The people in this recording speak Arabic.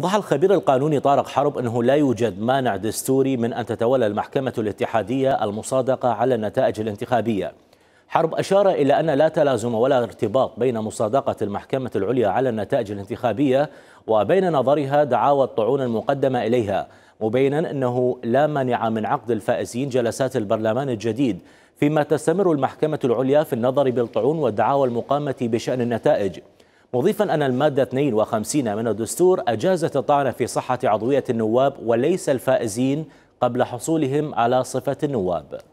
وضح الخبير القانوني طارق حرب أنه لا يوجد مانع دستوري من أن تتولى المحكمة الاتحادية المصادقة على النتائج الانتخابية حرب أشار إلى أن لا تلازم ولا ارتباط بين مصادقة المحكمة العليا على النتائج الانتخابية وبين نظرها دعاوى الطعون المقدمة إليها مبينا أنه لا مانع من عقد الفائزين جلسات البرلمان الجديد فيما تستمر المحكمة العليا في النظر بالطعون والدعاوى المقامة بشأن النتائج مضيفا أن المادة 52 من الدستور أجازت الطعن في صحة عضوية النواب وليس الفائزين قبل حصولهم على صفة النواب